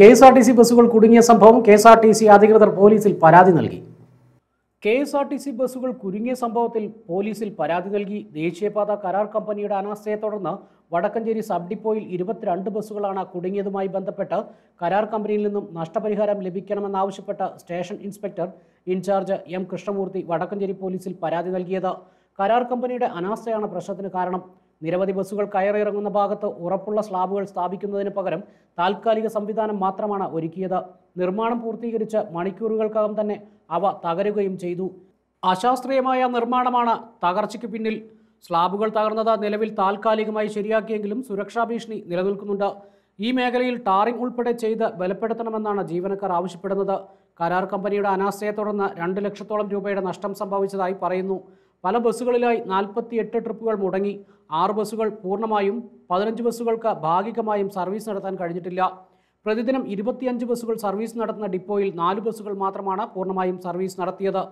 K S R T C ബസ്സുകൾ കുടുങ്ങിയ സംഭവം K S R T C അധികൃതർ പോലീസിൽ പരാതി നൽകി K S R T C ബസ്സുകൾ കുരുങ്ങിയ സംഭവത്തിൽ പോലീസിൽ പരാതി നൽകി ദേശീയപാത കരാർ കമ്പനിയുടെ അനാസ്ഥയെ തുടർന്ന് വടക്കഞ്ചേരി സബ് ഡിപ്പോയിൽ ഇരുപത്തിരണ്ട് ബസ്സുകളാണ് കുടുങ്ങിയതുമായി ബന്ധപ്പെട്ട് കരാർ കമ്പനിയിൽ നിന്നും നഷ്ടപരിഹാരം ലഭിക്കണമെന്നാവശ്യപ്പെട്ട് station inspector incharge M Krishnamoorthy Vadakkanchery പോലീസിൽ പരാതി നൽകിയത് കരാർ കമ്പനിയുടെ അനാസ്ഥയാണ് പ്രശ്നത്തിന് കാരണം നിരവധി ബസ്സുകൾ കയറിയിറങ്ങുന്ന ഭാഗത്ത് ഉറപ്പുള്ള സ്ലാബുകൾ സ്ഥാപിക്കുന്നതിന് പകരം താൽക്കാലിക സംവിധാനം മാത്രമാണ് ഒരുക്കിയത് നിർമ്മാണം പൂർത്തീകരിച്ച് മണിക്കൂറുകൾക്കകം തന്നെ അവ തകരുകയും ചെയ്തു അശാസ്ത്രീയമായ നിർമ്മാണമാണ് തകർച്ചയ്ക്ക് പിന്നിൽ സ്ലാബുകൾ തകർന്നത് നിലവിൽ താൽക്കാലികമായി ശരിയാക്കിയെങ്കിലും സുരക്ഷാ ഭീഷണി നിലനിൽക്കുന്നുണ്ട് ഈ മേഖലയിൽ ടാറിംഗ് ഉൾപ്പെടെ ചെയ്ത് ബലപ്പെടുത്തണമെന്നാണ് ജീവനക്കാർ ആവശ്യപ്പെടുന്നത് കരാർ കമ്പനിയുടെ അനാശയെ തുടർന്ന് രണ്ട് ലക്ഷത്തോളം രൂപയുടെ നഷ്ടം സംഭവിച്ചതായി പറയുന്നു പല ബസ്സുകളിലായി നാൽപ്പത്തിയെട്ട് ട്രിപ്പുകൾ മുടങ്ങി ആറ് ബസ്സുകൾ പൂർണ്ണമായും പതിനഞ്ച് ബസ്സുകൾക്ക് ഭാഗികമായും സർവീസ് നടത്താൻ കഴിഞ്ഞിട്ടില്ല പ്രതിദിനം ഇരുപത്തിയഞ്ച് ബസ്സുകൾ സർവീസ് നടത്തുന്ന ഡിപ്പോയിൽ നാല് ബസ്സുകൾ മാത്രമാണ് പൂർണ്ണമായും സർവീസ് നടത്തിയത്